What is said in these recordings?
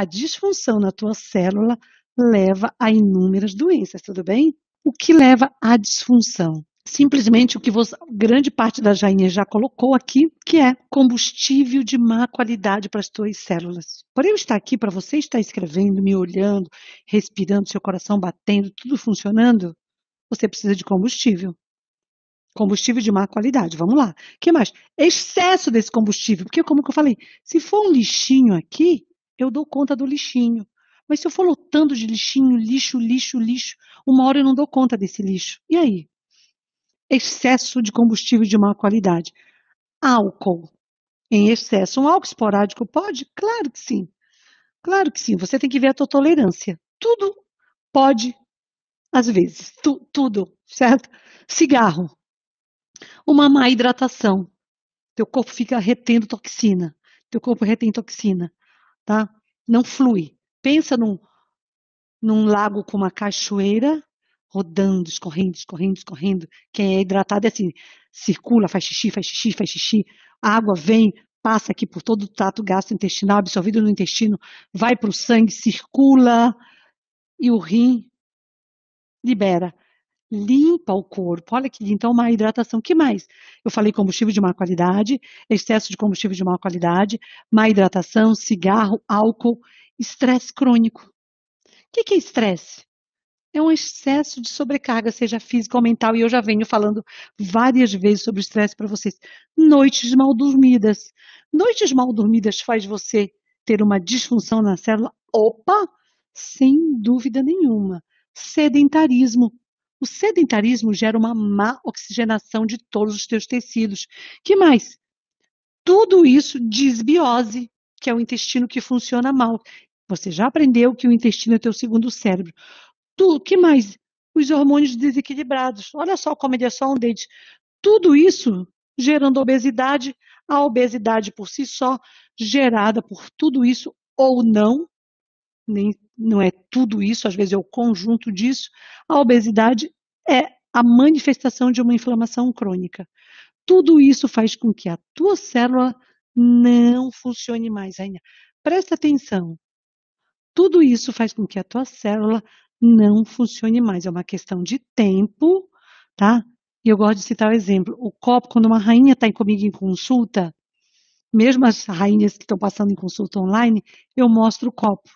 A disfunção na tua célula leva a inúmeras doenças, tudo bem? O que leva à disfunção? Simplesmente o que você, grande parte da Jainha já colocou aqui, que é combustível de má qualidade para as tuas células. Por eu estar aqui, para você estar escrevendo, me olhando, respirando, seu coração batendo, tudo funcionando, você precisa de combustível. Combustível de má qualidade, vamos lá. O que mais? Excesso desse combustível, porque como eu falei, se for um lixinho aqui, eu dou conta do lixinho. Mas se eu for lotando de lixinho, lixo, lixo, lixo, uma hora eu não dou conta desse lixo. E aí? Excesso de combustível de má qualidade. Álcool em excesso. Um álcool esporádico pode? Claro que sim. Claro que sim. Você tem que ver a tua tolerância. Tudo pode, às vezes. Tu, tudo, certo? Cigarro. Uma má hidratação. Teu corpo fica retendo toxina. Teu corpo retém toxina tá? Não flui. Pensa num, num lago com uma cachoeira rodando, escorrendo, escorrendo, escorrendo. Quem é hidratado é assim, circula, faz xixi, faz xixi, faz xixi. água vem, passa aqui por todo o trato gastrointestinal, absorvido no intestino, vai para o sangue, circula e o rim libera limpa o corpo. Olha que então uma hidratação. Que mais? Eu falei combustível de má qualidade, excesso de combustível de má qualidade, má hidratação, cigarro, álcool, estresse crônico. O que, que é estresse? É um excesso de sobrecarga, seja física ou mental, e eu já venho falando várias vezes sobre estresse para vocês. Noites mal dormidas. Noites mal dormidas faz você ter uma disfunção na célula? Opa! Sem dúvida nenhuma. Sedentarismo, o sedentarismo gera uma má oxigenação de todos os teus tecidos. Que mais? Tudo isso desbiose, que é o intestino que funciona mal. Você já aprendeu que o intestino é teu segundo cérebro. Tu, que mais? Os hormônios desequilibrados. Olha só como ele é só um dente. Tudo isso gerando obesidade, a obesidade por si só, gerada por tudo isso ou não, nem, não é tudo isso, às vezes é o conjunto disso, a obesidade é a manifestação de uma inflamação crônica. Tudo isso faz com que a tua célula não funcione mais, Rainha. Presta atenção. Tudo isso faz com que a tua célula não funcione mais. É uma questão de tempo, tá? E eu gosto de citar o um exemplo. O copo, quando uma rainha está comigo em consulta, mesmo as rainhas que estão passando em consulta online, eu mostro o copo.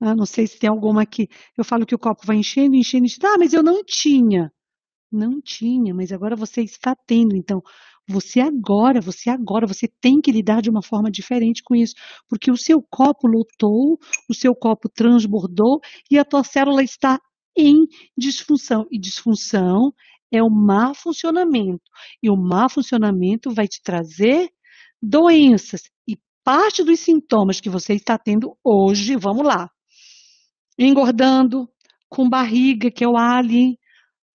Ah, não sei se tem alguma aqui. eu falo que o copo vai enchendo, enchendo, enchendo. Ah, mas eu não tinha. Não tinha, mas agora você está tendo. Então, você agora, você agora, você tem que lidar de uma forma diferente com isso, porque o seu copo lotou, o seu copo transbordou e a tua célula está em disfunção. E disfunção é o má funcionamento. E o má funcionamento vai te trazer doenças. E parte dos sintomas que você está tendo hoje, vamos lá, engordando, com barriga, que é o alien,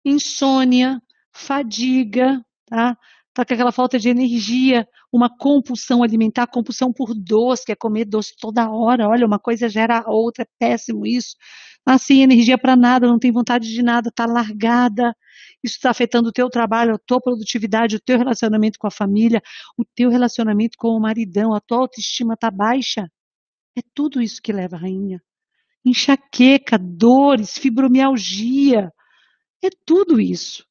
insônia, fadiga, tá? Tá com aquela falta de energia, uma compulsão alimentar, compulsão por doce, que é comer doce toda hora, olha, uma coisa gera outra, é péssimo isso. Assim, energia para nada, não tem vontade de nada, tá largada. Isso está afetando o teu trabalho, a tua produtividade, o teu relacionamento com a família, o teu relacionamento com o maridão, a tua autoestima tá baixa. É tudo isso que leva a rainha enxaqueca, dores, fibromialgia. É tudo isso.